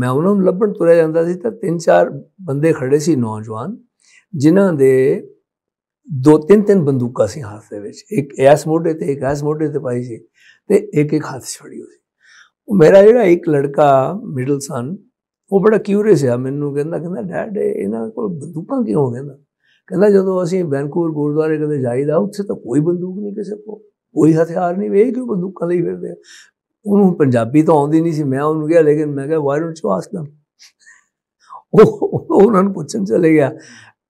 ਮੈਂ ਉਹਨਾਂ ਨੂੰ ਲੱਭਣ ਤੁਰਿਆ ਜਾਂਦਾ ਸੀ ਤਾਂ ਤਿੰਨ ਚਾਰ ਬੰਦੇ ਖੜੇ ਸੀ ਨੌਜਵਾਨ ਜਿਨ੍ਹਾਂ ਦੇ ਦੋ ਤਿੰਨ ਤਿੰਨ ਬੰਦੂਕਾਂ ਸੀ ਹੱਥ ਦੇ ਵਿੱਚ ਇੱਕ ਐਸ ਮੋਢੇ ਤੇ ਇੱਕ ਐਸ ਮੋਢੇ ਤੇ ਪਾਈ ਸੀ ਤੇ ਇੱਕ ਇੱਕ ਹੱਥ ਛੜੀ ਹੋਈ ਉਹ ਮੇਰਾ ਜਿਹੜਾ ਇੱਕ ਲੜਕਾ ਮਿਡਲ ਸਨ ਉਹ ਬੜਾ ਕਿਊਰੀਅਸ ਆ ਮੈਨੂੰ ਕਹਿੰਦਾ ਕਹਿੰਦਾ ਡੈਡ ਇਹਨਾਂ ਕੋਲ ਬੰਦੂਕਾਂ ਕਿਉਂ ਕਹਿੰਦਾ ਕਹਿੰਦਾ ਜਦੋਂ ਅਸੀਂ ਬੈਂਕੂਰ ਗੁਰਦੁਆਰੇ ਕਦੇ ਜਾਈਦਾ ਉੱਥੇ ਤਾਂ ਕੋਈ ਬੰਦੂਕ ਨਹੀਂ ਕਿਸੇ ਕੋਲ ਕੋਈ ਹਥਿਆਰ ਨਹੀਂ ਵੇਖ ਕਿਉਂ ਬੰਦੂਕਾਂ ਲਈ ਫਿਰਦੇ ਆ ਉਹਨੂੰ ਪੰਜਾਬੀ ਤਾਂ ਆਉਂਦੀ ਨਹੀਂ ਸੀ ਮੈਂ ਉਹਨੂੰ ਕਿਹਾ ਲੇਕਿਨ ਮੈਂ ਕਿਹਾ why don't you ask them ਉਹ ਉਹਨਾਂ ਨੂੰ ਪੁੱਛਣ ਚਲੇ ਗਿਆ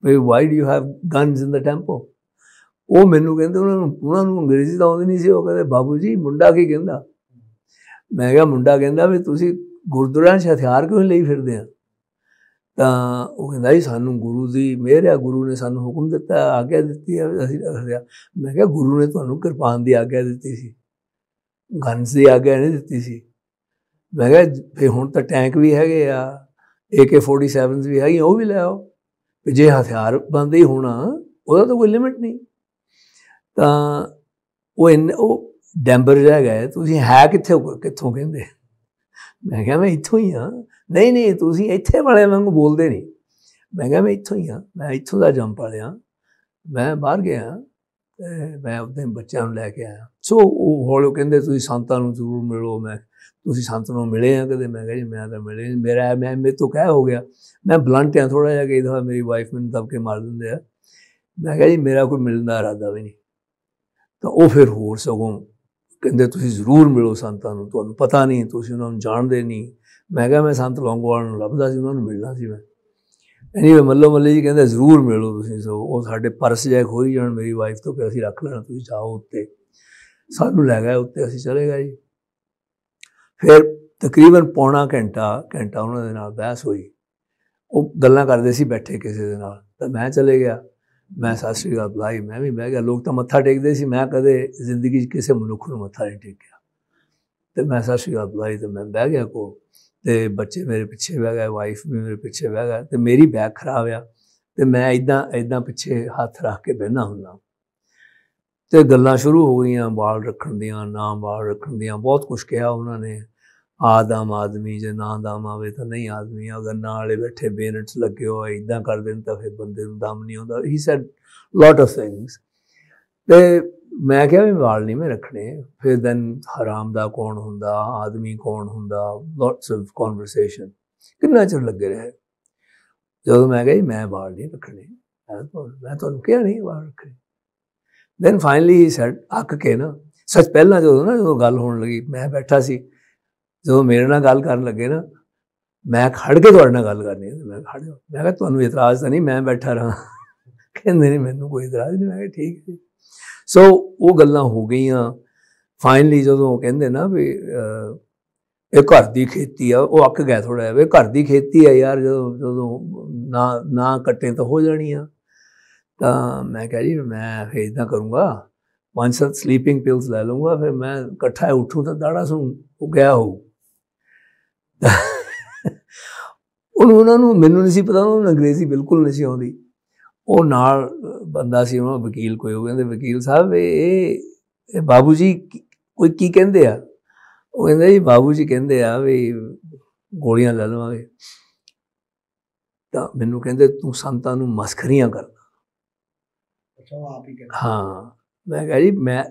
ਵੀ why do you have guns in the tempo ਉਹ ਮੈਨੂੰ ਕਹਿੰਦੇ ਉਹਨਾਂ ਨੂੰ ਉਹਨਾਂ ਨੂੰ ਅੰਗਰੇਜ਼ੀ ਤਾਂ ਆਉਂਦੀ ਨਹੀਂ ਸੀ ਉਹ ਕਹਿੰਦੇ ਬਾਬੂ ਜੀ ਮੁੰਡਾ ਕੀ ਕਹਿੰਦਾ ਮੈਂ ਕਿਹਾ ਮੁੰਡਾ ਕਹਿੰਦਾ ਵੀ ਤੁਸੀਂ ਗੁਰਦੁਆਰਿਆਂ 'ਚ ਹਥਿਆਰ ਕਿਉਂ ਲਈ ਫਿਰਦੇ ਆ ਤਾਂ ਉਹ ਕਹਿੰਦਾ ਜੀ ਸਾਨੂੰ ਗੁਰੂ ਦੀ ਮਿਹਰ ਆ ਗੁਰੂ ਨੇ ਸਾਨੂੰ ਹੁਕਮ ਦਿੱਤਾ ਆਗਿਆ ਦਿੱਤੀ ਆ ਅਸੀਂ ਮੈਂ ਕਿਹਾ ਗੁਰੂ ਨੇ ਤੁਹਾਨੂੰ ਕਿਰਪਾਨ ਦੀ ਆਗਿਆ ਦਿੱਤੀ ਸੀ ਗਨਸ ਦੀ ਆਗਿਆ ਨਹੀਂ ਦਿੱਤੀ ਸੀ ਮੈਂ ਕਿਹਾ ਫੇ ਹੁਣ ਤਾਂ ਟੈਂਕ ਵੀ ਹੈਗੇ ਆ AK47 ਵੀ ਹੈਗੀ ਉਹ ਵੀ ਲੈ ਆਓ ਤੇ ਜੇ ਹਥਿਆਰ ਬੰਦ ਹੀ ਹੋਣਾ ਉਹਦਾ ਤਾਂ ਕੋਈ ਲਿਮਿਟ ਨਹੀਂ ਤਾਂ ਉਹ ਉਹ ਡੈਂਬਰ ਜਾ ਗਏ ਤੁਸੀਂ ਹੈ ਕਿੱਥੇ ਕਿੱਥੋਂ ਕਹਿੰਦੇ ਮੈਂ ਕਿਹਾ ਮੈਂ ਇੱਥੋਂ ਹੀ ਆ ਨਹੀਂ ਨਹੀਂ ਤੁਸੀਂ ਇੱਥੇ ਵਾਲੇ ਵਾਂਗੂ ਬੋਲਦੇ ਨਹੀਂ ਮੈਂ ਕਿਹਾ ਮੈਂ ਇੱਥੋਂ ਹੀ ਆ ਮੈਂ ਇੱਥੋਂ ਦਾ ਜੰਮ ਪਾਲਿਆ ਮੈਂ ਬਾਹਰ ਗਿਆ ਮੈਂ ਆਪਣੇ ਬੱਚਿਆਂ ਨੂੰ ਲੈ ਕੇ ਆਇਆ ਸੋ ਉਹ ਹੌਲੋ ਕਹਿੰਦੇ ਤੁਸੀਂ ਸੰਤਾਂ ਨੂੰ ਜ਼ਰੂਰ ਮਿਲੋ ਮੈਂ ਤੁਸੀਂ ਸੰਤ ਨੂੰ ਮਿਲੇ ਆ ਕਦੇ ਮੈਂ ਕਹਿੰਦਾ ਜੀ ਮੈਂ ਤਾਂ ਮਿਲੇ ਨਹੀਂ ਮੇਰਾ ਮੈਂ ਮੇ ਤੋਂ ਕਹਿ ਹੋ ਗਿਆ ਮੈਂ ਬਲੰਟ ਆ ਥੋੜਾ ਜਿਹਾ ਕਿ ਮੇਰੀ ਵਾਈਫ ਮੈਨੂੰ ਦਬ ਕੇ ਮਾਰ ਦਿੰਦੇ ਆ ਮੈਂ ਕਹਿੰਦਾ ਜੀ ਮੇਰਾ ਕੋਈ ਮਿਲਣ ਦਾ ਇਰਾਦਾ ਵੀ ਨਹੀਂ ਤਾਂ ਉਹ ਫਿਰ ਹੋਰ ਸਗੋਂ ਕਹਿੰਦੇ ਤੁਸੀਂ ਜ਼ਰੂਰ ਮਿਲੋ ਸੰਤਾਂ ਨੂੰ ਤੁਹਾਨੂੰ ਪਤਾ ਨਹੀਂ ਤੁਸੀਂ ਉਹਨਾਂ ਨੂੰ ਜਾਣਦੇ ਨਹੀਂ ਮੈਂ ਕਹਾਂ ਮੈਂ ਸੰਤ ਲੌਂਗੋਵਾਲ ਨੂੰ ਲੱਭਦਾ ਸੀ ਉਹਨਾਂ ਨੂੰ ਮਿਲਣਾ ਸੀ ਮੈਂ ਐਨੀਵੇ ਮੱਲੋ ਮੱਲੀ ਜੀ ਕਹਿੰਦੇ ਜ਼ਰੂਰ ਮਿਲੋ ਤੁਸੀਂ ਸੋ ਉਹ ਸਾਡੇ ਪਰਸ ਜੈ ਖੋਈ ਜਾਣ ਮੇਰੀ ਵਾਈਫ ਤੋਂ ਕਿ ਅਸੀਂ ਰੱਖ ਲੈਣਾ ਤੁਸੀਂ ਜਾਓ ਉੱਤੇ ਸਾਨੂੰ ਲੈ ਗਏ ਉੱਤੇ ਅਸੀਂ ਚਲੇ ਗਏ ਜੀ ਫਿਰ ਤਕਰੀਬਨ ਪੌਣਾ ਘੰਟਾ ਘੰਟਾ ਉਹਨਾਂ ਦੇ ਨਾਲ ਬਹਿਸ ਹੋਈ ਉਹ ਗੱਲਾਂ ਕਰਦੇ ਸੀ ਬੈਠੇ ਕਿਸੇ ਦੇ ਨਾਲ ਤਾਂ ਮੈਂ ਚਲੇ ਗਿਆ ਮੈਂ ਸਾਸਰੀ ਦਾ ਬਲਾਈ ਮੈਂ ਵੀ ਬਹਿ ਗਿਆ ਲੋਕ ਤਾਂ ਮੱਥਾ ਟੇਕਦੇ ਸੀ ਮੈਂ ਕਦੇ ਜ਼ਿੰਦਗੀ 'ਚ ਕਿਸੇ ਮਨੁੱਖ ਨੂੰ ਮੱਥਾ ਨਹੀਂ ਟੇਕਿਆ ਤੇ ਮੈਂ ਸਾਸਰੀ ਦਾ ਬਲਾਈ ਤੇ ਮੈਂ ਬਹਿ ਗਿਆ ਕੋ ਤੇ ਬੱਚੇ ਮੇਰੇ ਪਿੱਛੇ ਬਹਿ ਗਏ ਵਾਈਫ ਵੀ ਮੇਰੇ ਪਿੱਛੇ ਬਹਿ ਗਏ ਤੇ ਮੇਰੀ ਬੈਕ ਖਰਾਬ ਆ ਤੇ ਮੈਂ ਇਦਾਂ ਇਦਾਂ ਪਿੱਛੇ ਹੱਥ ਰੱਖ ਕੇ ਬਹਿਣਾ ਹੁੰਦਾ ਤੇ ਗੱਲਾਂ ਸ਼ੁਰੂ ਹੋ ਗਈਆਂ ਵਾਲ ਰੱਖਣ ਦੀਆਂ ਨਾ ਵਾਲ ਰੱਖਣ ਦੀਆਂ ਬਹੁਤ ਕੁਝ ਕਿਹਾ ਉਹਨਾਂ ਨੇ ਆਦਮ ਆਦਮੀ ਜੇ ਨਾ ਦਮ ਆਵੇ ਤਾਂ ਨਹੀਂ ਆਦਮੀ ਅਗਰ ਨਾ ਵਾਲੇ ਬੈਠੇ ਬੇਨਟਸ ਲੱਗੇ ਹੋ ਇਦਾਂ ਕਰ ਦੇਣ ਤਾਂ ਫਿਰ ਬੰਦੇ ਨੂੰ ਦਮ ਨਹੀਂ ਆਉਂਦਾ he said lot of things ਤੇ ਮੈਂ ਕਿਹਾ ਵੀ ਵਾਲ ਨਹੀਂ ਮੈਂ ਰੱਖਣੇ ਫਿਰ ਦੈਨ ਹਰਾਮ ਦਾ ਕੌਣ ਹੁੰਦਾ ਆਦਮੀ ਕੌਣ ਹੁੰਦਾ ਲੋਟਸ ਆਫ ਕਨਵਰਸੇਸ਼ਨ ਕਿੰਨਾ ਚਿਰ ਲੱਗੇ ਰਹੇ ਜਦੋਂ ਮੈਂ ਕਿਹਾ ਮੈਂ ਵਾਲ ਨਹੀਂ ਰੱਖਣੇ ਮੈਂ ਤੁਹਾਨੂੰ ਕਿਹਾ ਨਹੀਂ ਵਾਲ ਰੱਖਣੇ ਦੈਨ ਫਾਈਨਲੀ ਹੀ ਸੈਡ ਅੱਕ ਕੇ ਨਾ ਸੱਚ ਪਹਿਲਾਂ ਜਦੋਂ ਨਾ ਜਦੋਂ ਗੱਲ ਹੋਣ ਲੱਗੀ ਮੈਂ ਬੈਠਾ ਸੀ ਜਦੋਂ ਮੇਰੇ ਨਾਲ ਗੱਲ ਕਰਨ ਲੱਗੇ ਨਾ ਮੈਂ ਖੜ ਕੇ ਤੁਹਾਡੇ ਨਾਲ ਗੱਲ ਕਰਨੀ ਮੈਂ ਖੜ ਮੈਂ ਕਿਹਾ ਤੁਹਾਨੂੰ ਇਤਰਾਜ਼ ਤਾਂ ਨਹੀਂ ਮੈਂ ਬੈਠਾ ਰਹਾ ਕਹਿੰਦੇ ਨਹੀਂ ਮੈਨੂੰ ਕੋਈ ਇਤਰਾਜ਼ ਨਹੀਂ ਮੈਂ ਕਿਹਾ ਠੀਕ ਹੈ ਸੋ ਉਹ ਗੱਲਾਂ ਹੋ ਗਈਆਂ ਫਾਈਨਲੀ ਜਦੋਂ ਕਹਿੰਦੇ ਨਾ ਵੀ ਇਹ ਘਰ ਦੀ ਖੇਤੀ ਆ ਉਹ ਅੱਕ ਗਿਆ ਥੋੜਾ ਜਿਹਾ ਵੀ ਘਰ ਦੀ ਖੇਤੀ ਆ ਯਾਰ ਜਦੋਂ ਜਦੋਂ ਨਾ ਨਾ ਕੱਟੇ ਤਾਂ ਹੋ ਜਾਣੀ ਆ ਤਾਂ ਮੈਂ ਕਿਹਾ ਜੀ ਮੈਂ ਫੇਰ ਇਦਾਂ ਕਰੂੰਗਾ ਪੰਜ ਸੱਤ ਸਲੀਪਿੰਗ ਪਿਲਸ ਲੈ ਲਵਾਂਗਾ ਫਿਰ ਮੈਂ ਇਕੱਠਾ ਉੱਠੂ ਤਾਂ ਦਾੜਾ ਸੁ ਉਹ ਗਿਆ ਹੋ ਉਹਨਾਂ ਨੂੰ ਮੈਨੂੰ ਨਹੀਂ ਸੀ ਪਤਾ ਉਹਨਾਂ ਨੂੰ ਅੰਗਰੇਜ਼ੀ ਬਿਲਕੁਲ ਨਹੀਂ ਸੀ ਆਉਂਦੀ ਉਹ ਨਾਲ ਬੰਦਾ ਸੀ ਉਹ ਵਕੀਲ ਕੋਈ ਉਹ ਕਹਿੰਦੇ ਵਕੀਲ ਸਾਹਿਬ ਇਹ ਇਹ ਬਾਬੂ ਜੀ ਕੋਈ ਕੀ ਕਹਿੰਦੇ ਆ ਉਹ ਕਹਿੰਦਾ ਜੀ ਬਾਬੂ ਜੀ ਕਹਿੰਦੇ ਆ ਵੀ ਗੋਲੀਆਂ ਲੈ ਲਵਾਂਗੇ ਤਾਂ ਮੈਨੂੰ ਕਹਿੰਦੇ ਤੂੰ ਸੰਤਾਂ ਨੂੰ ਮਸਖਰੀਆਂ ਕਰਦਾ ਅੱਛਾ ਆਪ ਹੀ ਕਹਿੰਦਾ ਹਾਂ ਮੈਂ ਕਿਹਾ ਜੀ ਮੈਂ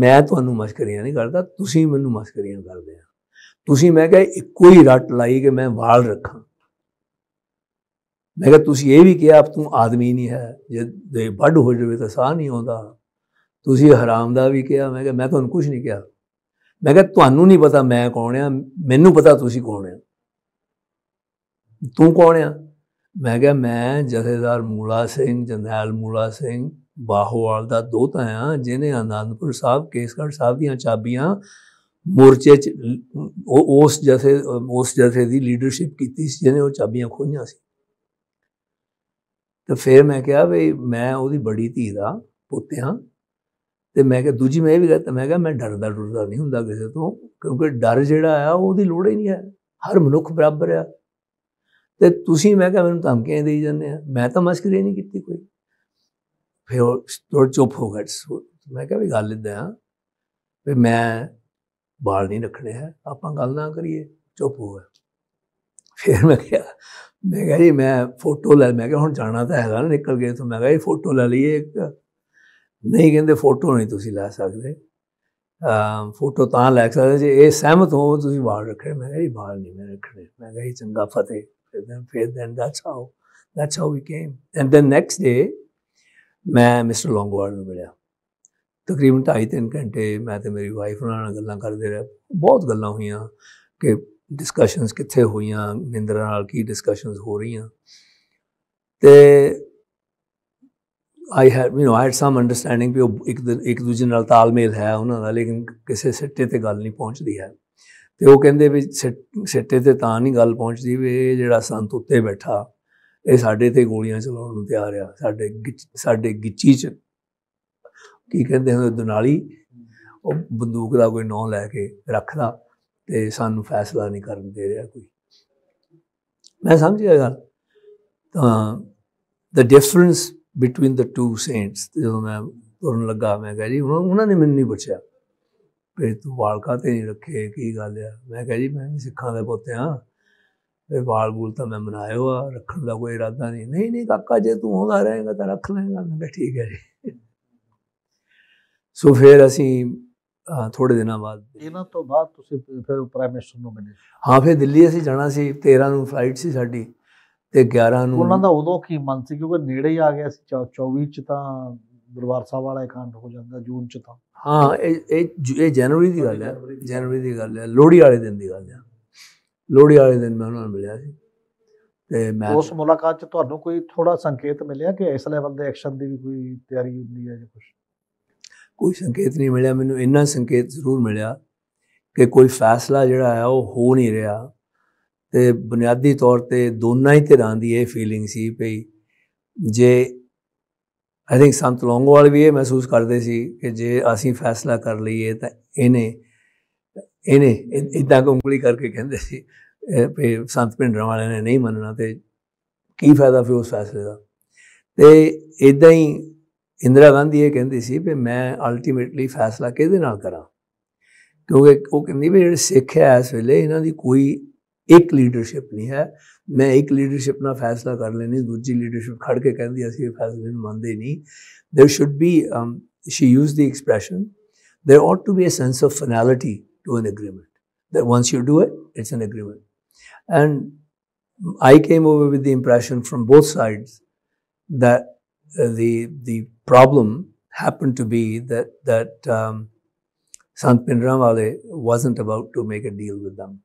ਮੈਂ ਤੁਹਾਨੂੰ ਮਸਕਰੀਆਂ ਨਹੀਂ ਕਰਦਾ ਤੁਸੀਂ ਮੈਨੂੰ ਮਸਕਰੀਆਂ ਕਰਦੇ ਆ ਤੁਸੀਂ ਮੈਂ ਕਿਹਾ ਇੱਕੋ ਹੀ ਰੱਟ ਲਾਈ ਕਿ ਮੈਂ ਵਾਲ ਰੱਖਾਂ ਮੈਂ ਕਿਹਾ ਤੁਸੀਂ ਇਹ ਵੀ ਕਿਹਾ ਤੂੰ ਆਦਮੀ ਨਹੀਂ ਹੈ ਜੇ ਦੇ ਹੋ ਜਾਵੇ ਤਾਂ ਸਾਹ ਨਹੀਂ ਆਉਂਦਾ ਤੁਸੀਂ ਹਰਾਮ ਦਾ ਵੀ ਕਿਹਾ ਮੈਂ ਕਿਹਾ ਮੈਂ ਤੁਹਾਨੂੰ ਕੁਝ ਨਹੀਂ ਕਿਹਾ ਮੈਂ ਕਿਹਾ ਤੁਹਾਨੂੰ ਨਹੀਂ ਪਤਾ ਮੈਂ ਕੌਣ ਆ ਮੈਨੂੰ ਪਤਾ ਤੁਸੀਂ ਕੌਣ ਆ ਤੂੰ ਕੌਣ ਆ ਮੈਂ ਕਿਹਾ ਮੈਂ ਜਥੇਦਾਰ ਮੂਲਾ ਸਿੰਘ ਜਨਰਲ ਮੂਲਾ ਸਿੰਘ ਬਾਹਵਾਲ ਦਾ ਦੋਤਾ ਆ ਜਿਹਨੇ ਆਨੰਦਪੁਰ ਸਾਹਿਬ ਕੇਸਗੜ ਸਾਹਿਬ ਦੀਆਂ ਚਾਬੀਆਂ ਮੋਰਚੇ ਚ ਉਸ ਜਥੇ ਉਸ ਜਥੇ ਦੀ ਲੀਡਰਸ਼ਿਪ ਕੀਤੀ ਸੀ ਜਿਹਨੇ ਉਹ ਚਾਬੀਆਂ ਖੋਹੀਆਂ ਸੀ ਤੇ ਫਿਰ ਮੈਂ ਕਿਹਾ ਵੀ ਮੈਂ ਉਹਦੀ ਬੜੀ ਧੀ ਦਾ ਪੁੱਤ ਤੇ ਮੈਂ ਕਿਹਾ ਦੂਜੀ ਮੈਂ ਇਹ ਵੀ ਕਹਤਾ ਮੈਂ ਕਿਹਾ ਮੈਂ ਡਰਦਾ ਡਰਦਾ ਨਹੀਂ ਹੁੰਦਾ ਕਿਸੇ ਤੋਂ ਕਿਉਂਕਿ ਡਰ ਜਿਹੜਾ ਆ ਉਹਦੀ ਲੋੜ ਹੀ ਨਹੀਂ ਹੈ ਹਰ ਮਨੁੱਖ ਬਰਾਬਰ ਆ ਤੇ ਤੁਸੀਂ ਮੈਂ ਕਿਹਾ ਮੈਨੂੰ ਧਮਕੀਆਂ ਦੇਈ ਜਾਂਦੇ ਆ ਮੈਂ ਤਾਂ ਮਸਕਰੀ ਨਹੀਂ ਕੀਤੀ ਕੋਈ ਫਿਰ ਥੋੜਾ ਚੁੱਪ ਹੋ ਗਏ ਮੈਂ ਕਿਹਾ ਵੀ ਗੱਲ ਇਦਾਂ ਆ ਵੀ ਮੈਂ ਬਾਲ ਨਹੀਂ ਰੱਖਣੇ ਆ ਆਪਾਂ ਗੱਲ ਨਾ ਕਰੀਏ ਚੁੱਪ ਹੋ ਗਏ ਫਿਰ ਮੈਂ ਕਿਹਾ ਮੈਂ ਕਿਹਾ ਜੀ ਮੈਂ ਫੋਟੋ ਲੈ ਮੈਂ ਕਿਹਾ ਹੁਣ ਜਾਣਾ ਤਾਂ ਹੈਗਾ ਨਾ ਨਿਕਲ ਗਏ ਤੋਂ ਮੈਂ ਕਿਹਾ ਇਹ ਫੋਟੋ ਲੈ ਲਈਏ ਇੱਕ ਨਹੀਂ ਕਹਿੰਦੇ ਫੋਟੋ ਨਹੀਂ ਤੁਸੀਂ ਲੈ ਸਕਦੇ ਫੋਟੋ ਤਾਂ ਲੈ ਸਕਦੇ ਜੇ ਇਹ ਸਹਿਮਤ ਹੋ ਤੁਸੀਂ ਬਾਹਰ ਰੱਖੇ ਮੈਂ ਕਿਹਾ ਜੀ ਬਾਹਰ ਨਹੀਂ ਮੈਂ ਰੱਖਣੇ ਮੈਂ ਕਿਹਾ ਇਹ ਚੰਗਾ ਫਤਿਹ ਫਿਰ ਦੈਨ ਫਿਰ then that's how that's how we came and then next day ਮੈਂ ਮਿਸਟਰ ਲੌਂਗਵਾਰਡ ਨੂੰ ਮਿਲਿਆ ਤਕਰੀਬਨ 2.5 3 ਘੰਟੇ ਮੈਂ ਤੇ ਮੇਰੀ ਵਾਈਫ ਨਾਲ ਗੱਲਾਂ ਕਰਦੇ ਰਹੇ ਬਹੁਤ ਗੱਲਾਂ ਹੋਈਆਂ ਕਿ ਡਿਸਕਸ਼ਨਸ ਕਿੱਥੇ ਹੋਈਆਂ ਮਿੰਦਰ ਨਾਲ ਕੀ ਡਿਸਕਸ਼ਨਸ ਹੋ ਰਹੀਆਂ ਤੇ I had you know I had some understanding ਵੀ ਉਹ ਇੱਕ ਇੱਕ ਦੂਜੇ ਨਾਲ ਤਾਲਮੇਲ ਹੈ ਉਹਨਾਂ ਦਾ ਲੇਕਿਨ ਕਿਸੇ ਸਿੱਟੇ ਤੇ ਗੱਲ ਨਹੀਂ ਪਹੁੰਚਦੀ ਹੈ ਤੇ ਉਹ ਕਹਿੰਦੇ ਵੀ ਸਿੱਟੇ ਤੇ ਤਾਂ ਨਹੀਂ ਗੱਲ ਪਹੁੰਚਦੀ ਵੀ ਜਿਹੜਾ ਸੰਤ ਉੱਤੇ ਬੈਠਾ ਇਹ ਸਾਡੇ ਤੇ ਗੋਲੀਆਂ ਚਲਾਉਣ ਨੂੰ ਤਿਆਰ ਆ ਸਾਡੇ ਸਾਡੇ ਗਿੱਚੀ ਚ ਕੀ ਕਹਿੰਦੇ ਹੁੰਦੇ ਦੁਨਾਲੀ ਉਹ ਬੰਦੂਕ ਦਾ ਕੋਈ ਨਾਂ ਲੈ ਕੇ ਰੱਖਦਾ ਤੇ ਸਾਨੂੰ ਫੈਸਲਾ ਨਹੀਂ ਕਰਨ ਦੇ ਰਿਹਾ ਕੋਈ ਮੈਂ ਸਮਝਿਆ ਗੱਲ ਤਾਂ the difference between the two saints ਜਦੋਂ ਮੈਂ ਤੁਰਨ ਲੱਗਾ ਮੈਂ ਕਿਹਾ ਜੀ ਉਹਨਾਂ ਨੇ ਮੈਨੂੰ ਨਹੀਂ ਪੁੱਛਿਆ ਵੀ ਤੂੰ ਵਾਲ ਕਾਤੇ ਨਹੀਂ ਰੱਖੇ ਕੀ ਗੱਲ ਆ ਮੈਂ ਕਿਹਾ ਜੀ ਮੈਂ ਵੀ ਸਿੱਖਾਂ ਦਾ ਪੁੱਤ ਆ ਫਿਰ ਵਾਲ ਬੂਲ ਤਾਂ ਮੈਂ ਮਨਾਇਓ ਆ ਰੱਖਣ ਦਾ ਕੋਈ ਇਰਾਦਾ ਨਹੀਂ ਨਹੀਂ ਨਹੀਂ ਕਾਕਾ ਜੇ ਤੂੰ ਹੁੰਦਾ ਰਹੇਗਾ ਤਾਂ ਰੱਖ ਲੈਣਾ ਮੈਂ ਕਿਹਾ ਠੀਕ ਹੈ ਜੀ ਸੋ ਫਿਰ ਅਸੀਂ ਥੋੜੇ ਦਿਨਾਂ ਬਾਅਦ ਇਹਨਾਂ ਤੋਂ ਬਾਅਦ ਤੁਸੀਂ ਫਿਰ ਪ੍ਰਾਈਮ ਮਿਨਿਸਟਰ ਨੂੰ ਮਿਲੇ ਹਾਂ ਫਿਰ ਦਿੱਲੀ ਅਸੀਂ ਜਾਣਾ ਸੀ 13 ਨੂੰ ਫਲਾਈਟ ਸੀ ਸਾਡੀ ਤੇ 11 ਨੂੰ ਉਹਨਾਂ ਦਾ ਉਦੋਂ ਕੀ ਮਨ ਸੀ ਕਿਉਂਕਿ ਨੇੜੇ ਹੀ ਆ ਗਿਆ ਸੀ 24 ਚ ਤਾਂ ਦਰਬਾਰ ਸਾਹਿਬ ਵਾਲਾ ਇਕਾਂਡ ਹੋ ਜਾਂਦਾ ਜੂਨ ਚ ਤਾਂ ਹਾਂ ਇਹ ਇਹ ਜਨਵਰੀ ਦੀ ਗੱਲ ਹੈ ਜਨਵਰੀ ਦੀ ਗੱਲ ਹੈ ਲੋਹੜੀ ਵਾਲੇ ਦਿਨ ਦੀ ਗੱਲ ਹੈ ਲੋਹੜੀ ਵਾਲੇ ਦਿਨ ਮੈਂ ਉਹਨਾਂ ਨੂੰ ਮਿਲਿਆ ਸੀ ਤੇ ਮੈਂ ਉਸ ਮੁਲਾਕਾਤ 'ਚ ਤੁਹਾਨੂੰ ਕੋਈ ਥੋੜਾ ਸੰਕੇਤ ਮਿਲਿਆ ਕਿ ਇਸ ਲੈਵਲ ਦੇ ਐਕਸ਼ਨ ਦੀ ਵੀ ਕੋਈ ਤਿਆਰੀ ਹੁੰਦੀ ਹੈ ਜਾਂ ਕੁਝ ਕੋਈ ਸੰਕੇਤ ਨਹੀਂ ਮਿਲਿਆ ਮੈਨੂੰ ਇੰਨਾ ਸੰਕੇਤ ਜ਼ਰੂਰ ਮਿਲਿਆ ਕਿ ਕੋਈ ਫੈਸਲਾ ਜਿਹੜਾ ਹੈ ਉਹ ਹੋ ਨਹੀਂ ਰਿਹਾ ਤੇ ਬੁਨਿਆਦੀ ਤੌਰ ਤੇ ਦੋਨਾਂ ਹੀ ਧਿਰਾਂ ਦੀ ਇਹ ਫੀਲਿੰਗ ਸੀ ਭਈ ਜੇ ਆਈ ਥਿੰਕ ਸੰਤ ਲੌਂਗੋਵਾਲ ਵੀ ਇਹ ਮਹਿਸੂਸ ਕਰਦੇ ਸੀ ਕਿ ਜੇ ਅਸੀਂ ਫੈਸਲਾ ਕਰ ਲਈਏ ਤਾਂ ਇਹਨੇ ਇਹਨੇ ਇਦਾਂ ਉਂਗਲੀ ਕਰਕੇ ਕਹਿੰਦੇ ਸੀ ਭਈ ਸੰਤ ਪਿੰਡਰਾਂ ਵਾਲਿਆਂ ਨੇ ਨਹੀਂ ਮੰਨਣਾ ਤੇ ਕੀ ਫਾਇਦਾ ਫਿਰ ਉਸ ਫੈਸਲੇ ਦਾ ਤੇ ਇਦਾਂ ਹੀ ਇੰਦਰਾ ਗਾਂਧੀ ਇਹ ਕਹਿੰਦੀ ਸੀ ਕਿ ਮੈਂ ਅਲਟੀਮੇਟਲੀ ਫੈਸਲਾ ਕਿਹਦੇ ਨਾਲ ਕਰਾਂ ਕਿਉਂਕਿ ਉਹ ਕਹਿੰਦੀ ਵੀ ਜਿਹੜੇ ਸਿੱਖ ਹੈ ਇਸ ਵੇਲੇ ਇਹਨਾਂ ਦੀ ਕੋਈ ਇੱਕ ਲੀਡਰਸ਼ਿਪ ਨਹੀਂ ਹੈ ਮੈਂ ਇੱਕ ਲੀਡਰਸ਼ਿਪ ਨਾਲ ਫੈਸਲਾ ਕਰ ਲੈਣੀ ਦੂਜੀ ਲੀਡਰਸ਼ਿਪ ਖੜ ਕੇ ਕਹਿੰਦੀ ਅਸੀਂ ਇਹ ਫੈਸਲੇ ਨੂੰ ਮੰਨਦੇ ਨਹੀਂ there should be she used the expression there ought to be a sense of finality to an agreement that once you do it it's an agreement and i came over with the impression from both sides that Uh, the the problem happened to be that that um, Sant Pinramale wasn't about to make a deal with them.